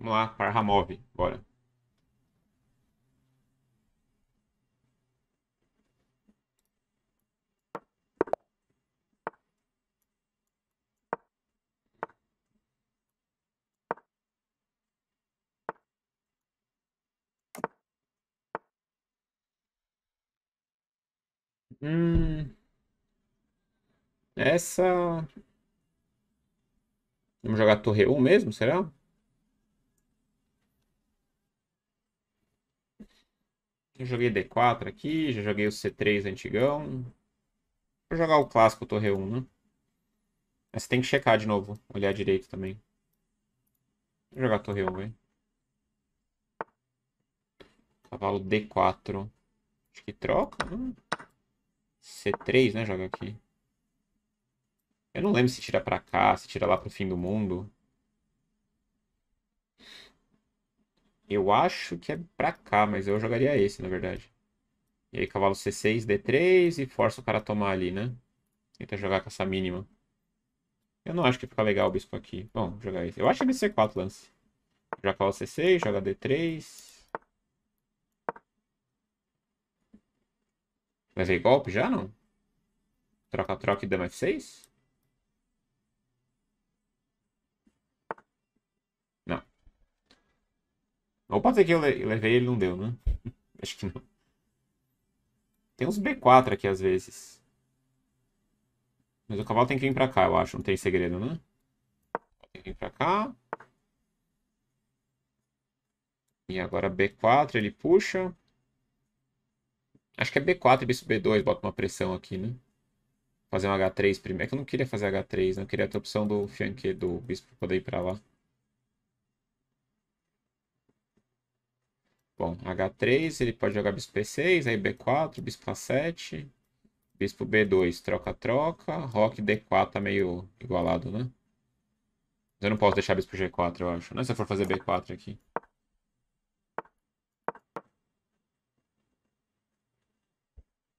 Vamos lá, parra move, bora. Hum, essa. Vamos jogar torre 1 mesmo, será? Já joguei D4 aqui, já joguei o C3 antigão. Vou jogar o clássico torre 1, né? Mas tem que checar de novo, olhar direito também. Vou jogar torre 1, hein? Cavalo D4. Acho que troca, né? C3, né? Joga aqui. Eu não lembro se tira pra cá, se tira lá pro fim do mundo. Eu acho que é pra cá, mas eu jogaria esse, na verdade. E aí, cavalo C6, D3 e força o cara a tomar ali, né? Tenta jogar com essa mínima. Eu não acho que fica legal o bispo aqui. Bom, jogar esse. Eu acho que é C4 lance. Joga cavalo C6, joga D3. Levei golpe já, não? Troca-troca e dama F6? Ou pode ser que eu levei e ele não deu, né? Acho que não. Tem uns B4 aqui às vezes. Mas o cavalo tem que vir pra cá, eu acho. Não tem segredo, né? Tem que vir pra cá. E agora B4, ele puxa. Acho que é B4 e bicho B2, bota uma pressão aqui, né? Fazer um H3 primeiro. É que eu não queria fazer H3, não né? Eu queria ter a opção do fianque do bispo poder ir pra lá. Bom, H3, ele pode jogar bispo P6, aí B4, bispo A7, bispo B2, troca-troca, roque D4 tá meio igualado, né? Mas eu não posso deixar bispo G4, eu acho. Não né? se eu for fazer B4 aqui.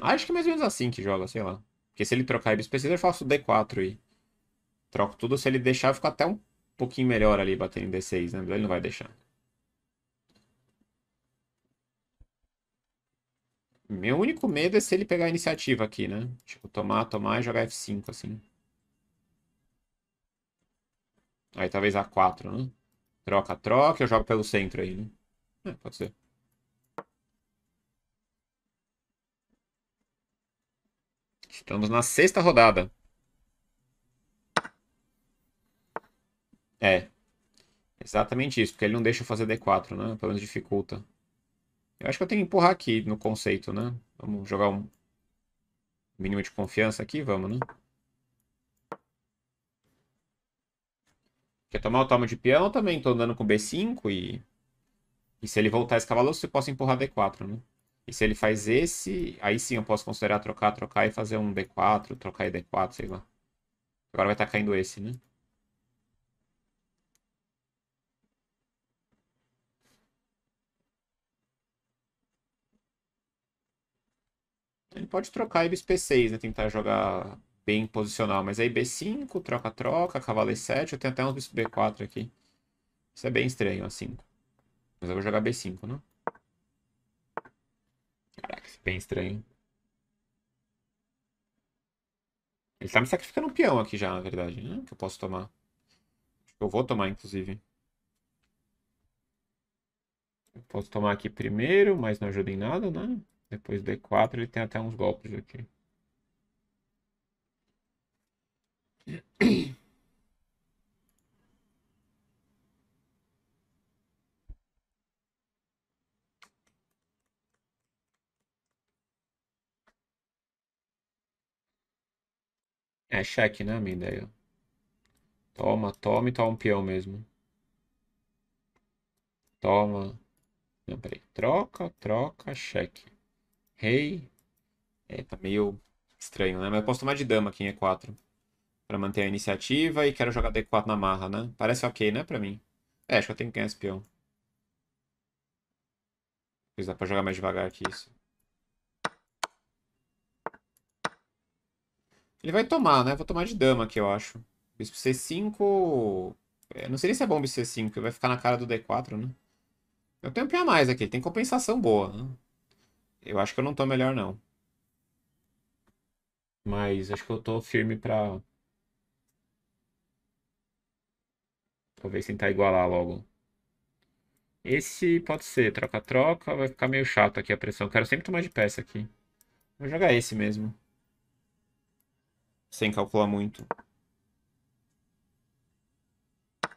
Acho que é mais ou menos assim que joga, sei lá. Porque se ele trocar bispo P6, eu faço D4 e troco tudo. Se ele deixar, fica até um pouquinho melhor ali batendo em D6, né? Mas ele não vai deixar. Meu único medo é se ele pegar a iniciativa aqui, né? Tipo, tomar, tomar e jogar F5, assim. Aí talvez A4, né? Troca, troca, eu jogo pelo centro aí, né? É, pode ser. Estamos na sexta rodada. É. Exatamente isso, porque ele não deixa eu fazer D4, né? Pelo menos dificulta. Eu acho que eu tenho que empurrar aqui no conceito, né? Vamos jogar um mínimo de confiança aqui, vamos, né? Quer tomar o tomo de peão? Também tô andando com B5 e... E se ele voltar esse cavalo, eu posso empurrar D4, né? E se ele faz esse, aí sim eu posso considerar trocar, trocar e fazer um D4, trocar e D4, sei lá. Agora vai estar tá caindo esse, né? pode trocar ele P6, né? Tentar jogar bem posicional. Mas aí B5, troca-troca, cavalo E7. Eu tenho até uns bispo B4 aqui. Isso é bem estranho, assim. Mas eu vou jogar B5, né? Caraca, isso é bem estranho. Ele tá me sacrificando um peão aqui já, na verdade, né? Que eu posso tomar. Eu vou tomar, inclusive. posso tomar aqui primeiro, mas não ajuda em nada, né? Depois D4, ele tem até uns golpes aqui. É cheque, né, minha ideia? Toma, toma e toma um peão mesmo. Toma. Não, peraí. Troca, troca, cheque. Rei. É, tá meio estranho, né? Mas eu posso tomar de dama aqui em E4. Pra manter a iniciativa e quero jogar D4 na marra, né? Parece ok, né, pra mim? É, acho que eu tenho que ganhar esse peão. Pois dá pra jogar mais devagar que isso. Ele vai tomar, né? Vou tomar de dama aqui, eu acho. Bispo C5... Eu é, não sei nem se é bom bispo C5, que vai ficar na cara do D4, né? Eu tenho um peão a mais aqui, tem compensação boa, né? Eu acho que eu não tô melhor, não. Mas acho que eu tô firme pra. Talvez tentar igualar logo. Esse pode ser troca-troca. Vai ficar meio chato aqui a pressão. Eu quero sempre tomar de peça aqui. Vou jogar esse mesmo. Sem calcular muito.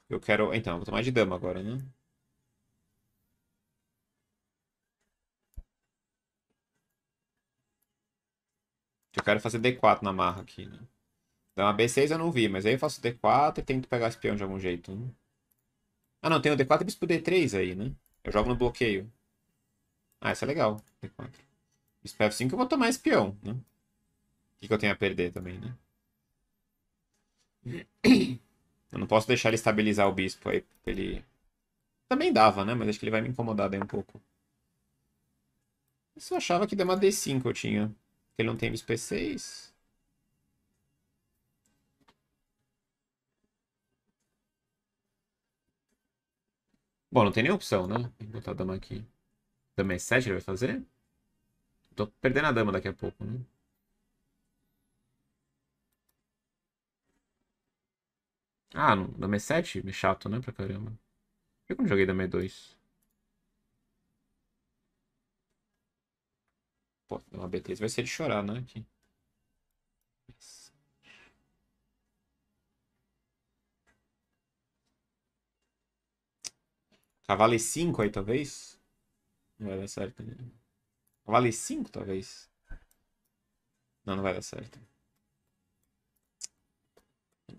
Eu quero. Então, eu vou tomar de dama agora, né? Eu quero fazer D4 na marra aqui, né? Então a B6 eu não vi, mas aí eu faço D4 e tento pegar esse peão de algum jeito. Né? Ah não, tem o D4 e bispo D3 aí, né? Eu jogo no bloqueio. Ah, isso é legal. D4. Bispo F5 eu vou tomar esse peão, né? O que, que eu tenho a perder também, né? Eu não posso deixar ele estabilizar o bispo aí pra ele... Também dava, né? Mas acho que ele vai me incomodar daí um pouco. Eu só achava que deu uma D5 eu tinha ele não tem bispo E6. Bom, não tem nenhuma opção, né? Vou botar a dama aqui. Dama é E7 ele vai fazer? Tô perdendo a dama daqui a pouco, né? Ah, não, dama é E7? É chato, né? Pra caramba. Por que eu não joguei dama E2? É Pô, B beleza. Vai ser de chorar, né? Aqui. Cavalo E5 aí, talvez? Não vai dar certo. Né? Cavalo E5, talvez? Não, não vai dar certo.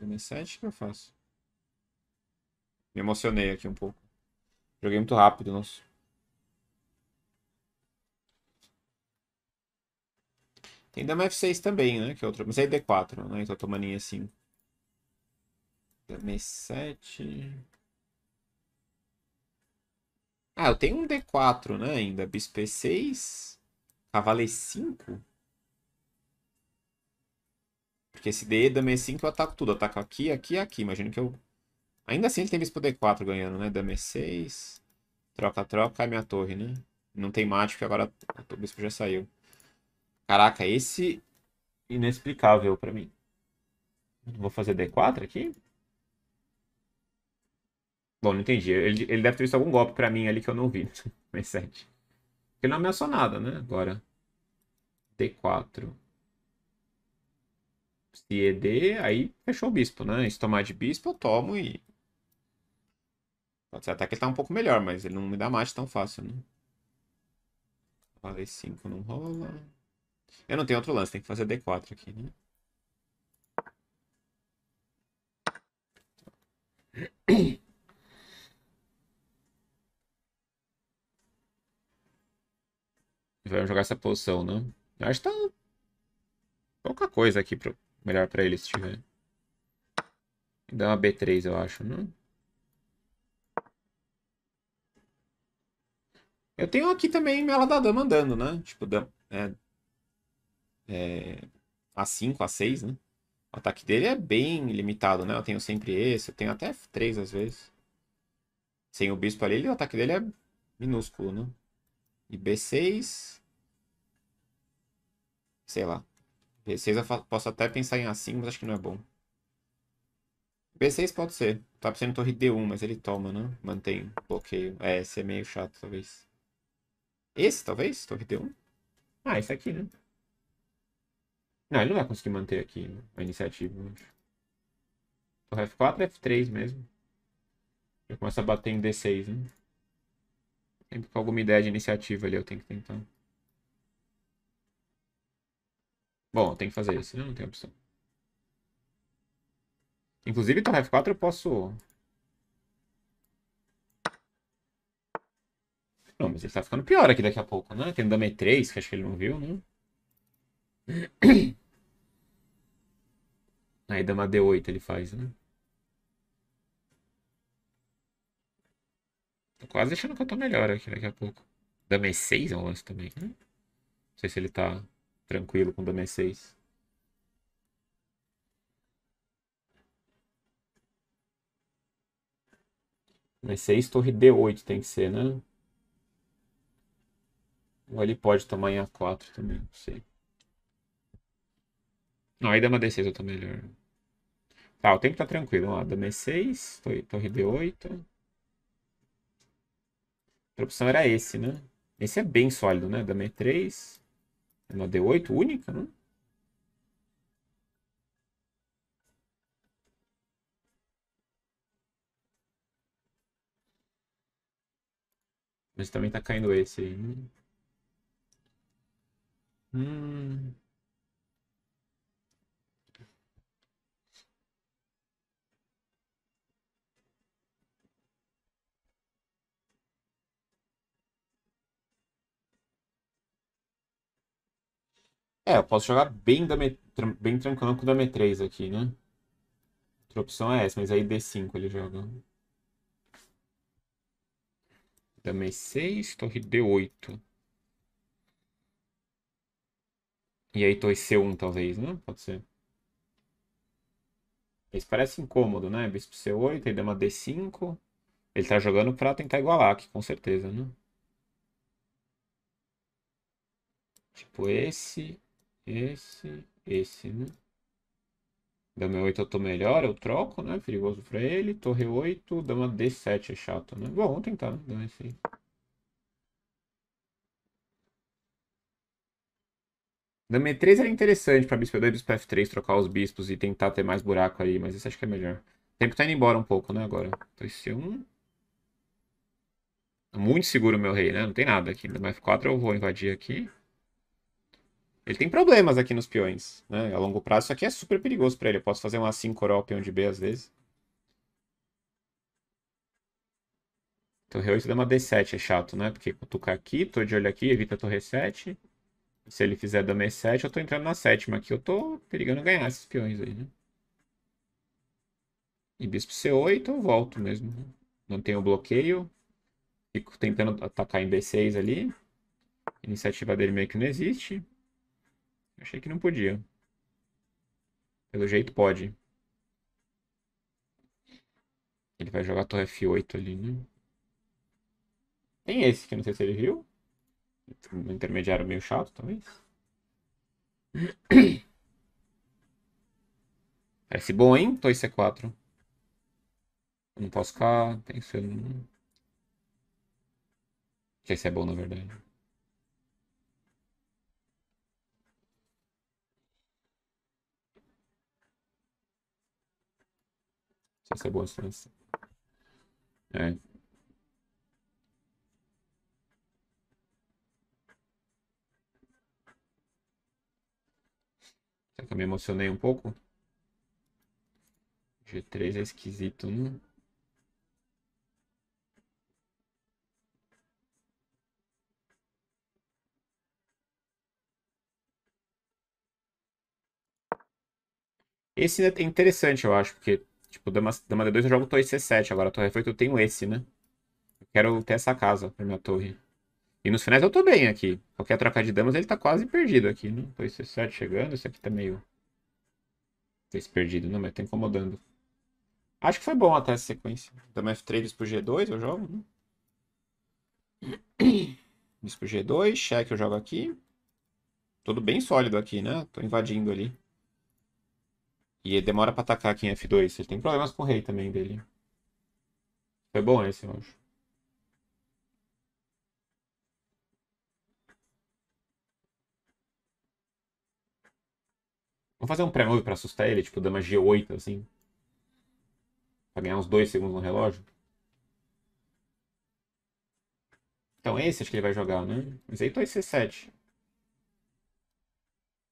D7, que eu faço? Me emocionei aqui um pouco. Joguei muito rápido, nossa. Tem dama F6 também, né? Que é outra. Mas é D4, né? Então toma linha 5. Dama E7. Ah, eu tenho um D4, né? Ainda. Bispo E6. Cavalo E5. Porque esse d dama E5, eu ataco tudo. Eu ataco aqui, aqui e aqui. Imagino que eu... Ainda assim ele tem bispo D4 ganhando, né? Dama E6. Troca, troca. Cai é minha torre, né? Não tem mate, porque agora o bispo já saiu. Caraca, esse inexplicável para mim. Vou fazer D4 aqui? Bom, não entendi. Ele, ele deve ter visto algum golpe pra mim ali que eu não vi. Né? Mas 7 Ele não ameaçou nada, né? Agora. D4. Se ED, é aí fechou o bispo, né? Se tomar de bispo, eu tomo e... Pode ser até que ele tá um pouco melhor, mas ele não me dá mate tão fácil, né? Falei 5 não rola. Eu não tenho outro lance, tem que fazer D4 aqui, né? Vamos jogar essa posição, né? Eu acho que tá pouca coisa aqui pro... melhor pra eles se tiver. Dá uma B3, eu acho, Né? Eu tenho aqui também ela da dama andando, né? Tipo, dama, é, é, A5, A6, né? O ataque dele é bem limitado, né? Eu tenho sempre esse, eu tenho até F3 às vezes. Sem o bispo ali, o ataque dele é minúsculo, né? E B6... Sei lá. B6 eu posso até pensar em A5, mas acho que não é bom. B6 pode ser. Tá precisando torre D1, mas ele toma, né? Mantém bloqueio. É, esse é meio chato, talvez. Esse, talvez? Torre D1? Ah, esse aqui, né? Não, ele não vai conseguir manter aqui a iniciativa. Torre F4, F3 mesmo. Já começa a bater em D6, né? Sempre com alguma ideia de iniciativa ali, eu tenho que tentar. Bom, tem que fazer isso, né? Não tem opção. Inclusive, Torre F4 eu posso... Não, mas ele tá ficando pior aqui daqui a pouco, né? Tem Dame 3, que acho que ele não viu, né? Aí dama D8 ele faz, né? Tô quase achando que eu tô melhor aqui daqui a pouco. Dama E6 é um lance também, né? Não sei se ele tá tranquilo com Dama E6. Dama E6, torre D8 tem que ser, né? Ou ele pode tomar em A4 também, não sei. Não, aí dama D6 eu tô melhor. Tá, o tempo tá tranquilo. Vamos lá, dama E6, torre D8. A opção era esse, né? Esse é bem sólido, né? Dama E3, dama D8, única, né? Mas também tá caindo esse aí. Né? Hum... É, eu posso jogar bem, da me... bem tranquilo com o da m 3 aqui, né? Outra opção é essa, mas aí D5 ele joga. Da m 6, torre D8. E aí torre C1 talvez, né? Pode ser. Isso parece incômodo, né? Bispo C8, aí dá uma D5. Ele tá jogando pra tentar igualar aqui, com certeza, né? Tipo esse esse, esse, né? Dama E8 eu tô melhor, eu troco, né? Perigoso pra ele. Torre 8, dama D7 é chato, né? Bom, vamos tentar, né? Dama e Dama E3 era interessante pra bispo 2 e bispo F3 trocar os bispos e tentar ter mais buraco aí, mas esse acho que é melhor. O tempo tá indo embora um pouco, né, agora. Então esse é um... Tá muito seguro meu rei, né? Não tem nada aqui. Dama F4 eu vou invadir aqui. Ele tem problemas aqui nos peões, né? A longo prazo isso aqui é super perigoso pra ele. Eu posso fazer um a 5 coroa peão de B às vezes. Torre 8 dá uma d 7 é chato, né? Porque cutucar aqui, tô de olho aqui, evita a torre 7. Se ele fizer dama E7, eu tô entrando na sétima aqui. Eu tô perigando ganhar esses peões aí, né? E bispo C8, eu volto mesmo. Né? Não tenho bloqueio. Fico tentando atacar em B6 ali. Iniciativa dele meio que não existe. Achei que não podia. Pelo jeito pode. Ele vai jogar torre F8 ali, né? Tem esse que eu não sei se ele viu. Um intermediário meio chato, talvez. Parece bom, hein? Torre C4. Eu não posso ficar. Tem que ser. Não sei se é bom, na verdade. essa é boa distância. É. Será que eu me emocionei um pouco? G3 é esquisito, né? Esse é interessante, eu acho, porque Tipo, dama, dama D2 eu jogo torre C7. Agora, torre refeito eu tenho esse, né? Eu quero ter essa casa pra minha torre. E nos finais eu tô bem aqui. Qualquer troca de damas, ele tá quase perdido aqui, né? Torre C7 chegando. Esse aqui tá meio... Esse perdido, não, né? mas tá incomodando. Acho que foi bom até essa sequência. Dama F3 pro G2 eu jogo, né? Bispo G2, cheque eu jogo aqui. Tudo bem sólido aqui, né? Tô invadindo ali. E ele demora pra atacar aqui em F2. Ele tem problemas com o rei também dele. Foi bom esse, eu acho. Vou fazer um pré-move pra assustar ele, tipo, dama G8, assim. Pra ganhar uns 2 segundos no relógio. Então esse acho que ele vai jogar, né? Mas aí tô C7.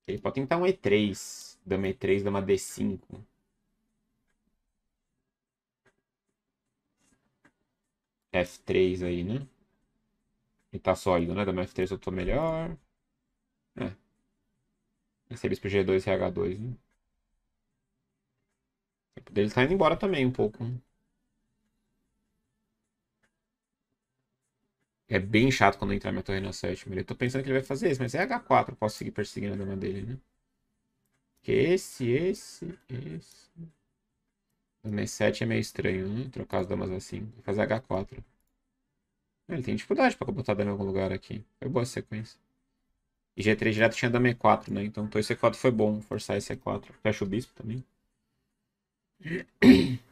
Ele pode tentar um E3. Dama E3, dama D5. F3 aí, né? Ele tá sólido, né? Dama F3 eu tô melhor. É. Esse é bispo G2 e H2, né? O tempo dele tá indo embora também um pouco. Né? É bem chato quando entrar minha torre na sétima. Eu tô pensando que ele vai fazer isso, mas é H4. posso seguir perseguindo a dama dele, né? Que esse, esse, esse... Dama E7 é meio estranho, né? Trocar as damas assim. Vou fazer H4. Ele tem dificuldade pra botar dama em algum lugar aqui. Foi boa a sequência. E G3 direto tinha dama E4, né? Então, então esse E4 foi bom. Forçar esse E4. Fecha o bispo também.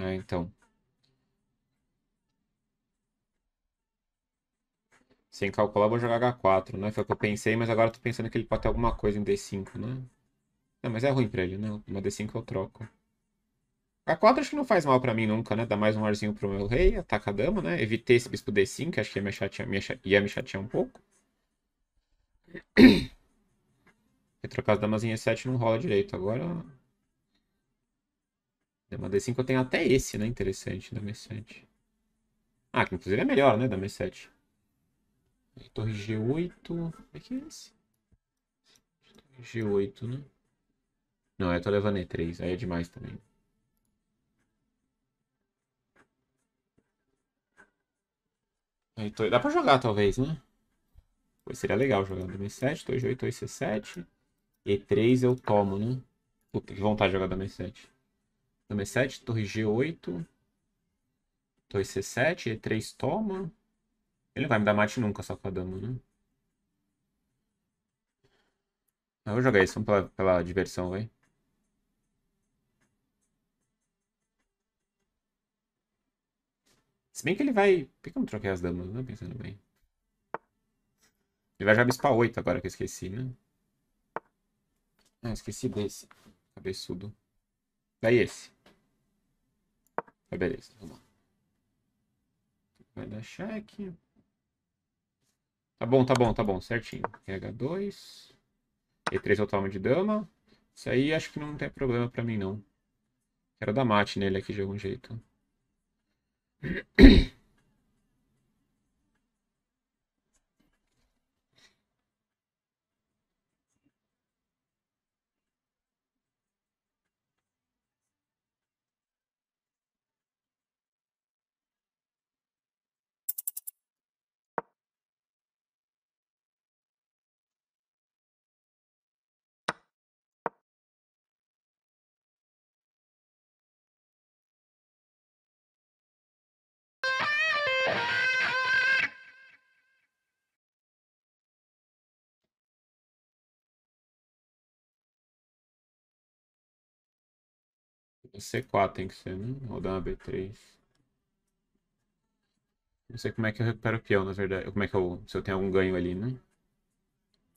É, então. Sem calcular, vou jogar H4, né? Foi o que eu pensei, mas agora tô pensando que ele pode ter alguma coisa em D5, né? Não, mas é ruim pra ele, né? Uma D5 eu troco. H4 acho que não faz mal pra mim nunca, né? Dá mais um arzinho pro meu rei, ataca a dama, né? Evitei esse bispo D5, acho que ia me chatear, ia me chatear um pouco. E trocar as damas em E7 não rola direito. Agora Dema é, D5 eu tenho até esse, né? Interessante, da m 7 Ah, que inclusive é melhor, né? Da m 7 Torre G8. Como é que é esse? Torre G8, né? Não, eu tô levando E3. Aí é demais também. Aí tô... Dá pra jogar, talvez, né? Pois seria legal jogar da m 7 Torre G8, Torre C7. E3 eu tomo, né? Puta, que vontade de jogar da m 7 Dama E7, torre G8. Torre C7, E3 toma. Ele não vai me dar mate nunca só com a dama, né? Eu vou jogar isso, vamos pela, pela diversão, vai. Se bem que ele vai... Por que eu não troquei as damas, né? Pensando bem. Ele vai já bispar 8 agora que eu esqueci, né? Ah, esqueci desse. Cabeçudo. Vai é esse. Ah, beleza, vamos lá. Tá Vai dar check. Tá bom, tá bom, tá bom, certinho. h 2 E3 é o tomo de dama. Isso aí acho que não tem problema pra mim, não. Quero dar mate nele aqui de algum jeito. C4 tem que ser, né? Vou dar uma B3. Não sei como é que eu recupero o peão, na verdade. Como é que eu. Se eu tenho algum ganho ali, né?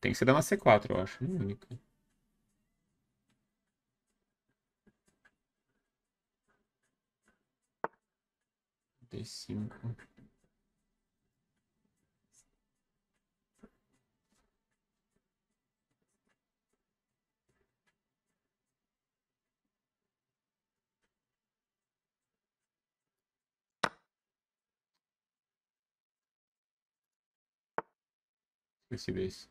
Tem que ser dar uma C4, eu acho. É única. D5. flexíveis.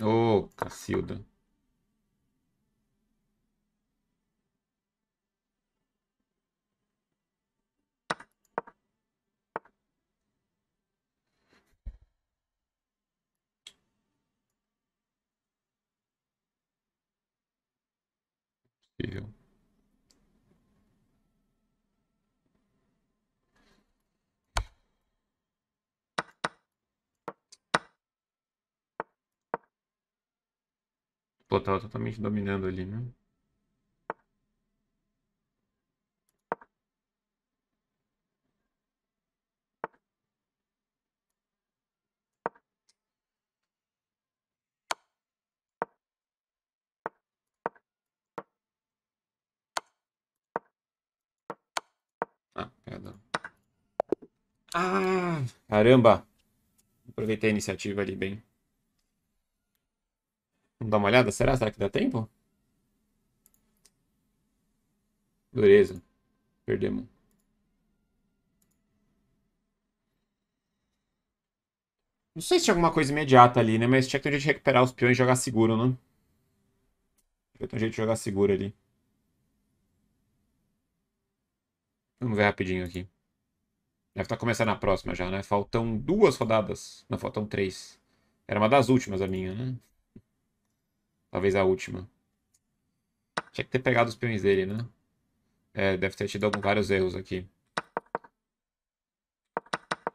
Ô, oh, Cacilda. Possível. total totalmente dominando ali, né? Ah, ah, caramba! Aproveitei a iniciativa ali bem. Vamos dar uma olhada? Será? Será que dá tempo? Dureza. Perdemos. Não sei se tinha alguma coisa imediata ali, né? Mas tinha que ter um jeito de recuperar os peões e jogar seguro, né? Tinha que ter um jeito de jogar seguro ali. Vamos ver rapidinho aqui. Deve estar começando a próxima já, né? Faltam duas rodadas. Não, faltam três. Era uma das últimas a minha, né? Talvez a última. Tinha que ter pegado os peões dele, né? É, deve ter tido vários erros aqui.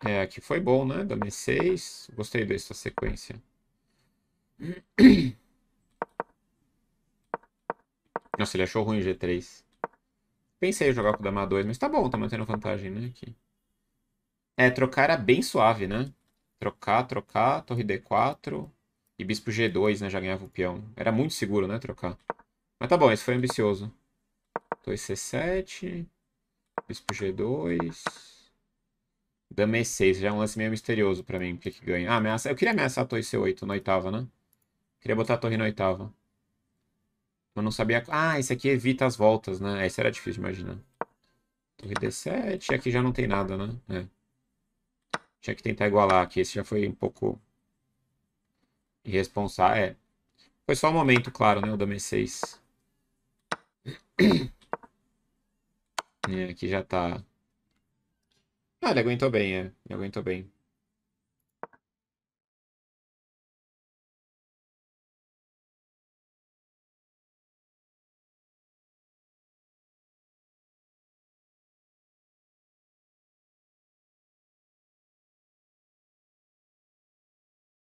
É, aqui foi bom, né? Dame 6. Gostei dessa sequência. Nossa, ele achou ruim o G3. Pensei em jogar com o Dama 2, mas tá bom, tá mantendo vantagem, né? Aqui. É, trocar era bem suave, né? Trocar, trocar, torre D4. E bispo G2, né? Já ganhava o peão. Era muito seguro, né? Trocar. Mas tá bom, esse foi ambicioso. 2C7. Bispo G2. Dama E6. Já é um lance meio misterioso pra mim. Porque que ganha. Ah, ameaça. Eu queria ameaçar a torre C8 na oitava, né? Queria botar a torre na oitava. Mas não sabia... Ah, esse aqui evita as voltas, né? Esse era difícil de imaginar. Torre D7. Aqui já não tem nada, né? É. Tinha que tentar igualar aqui. Esse já foi um pouco Irresponsável. É. Foi só um momento, claro, né? O da M6. aqui já tá. Ah, ele aguentou bem, é. Ele aguentou bem.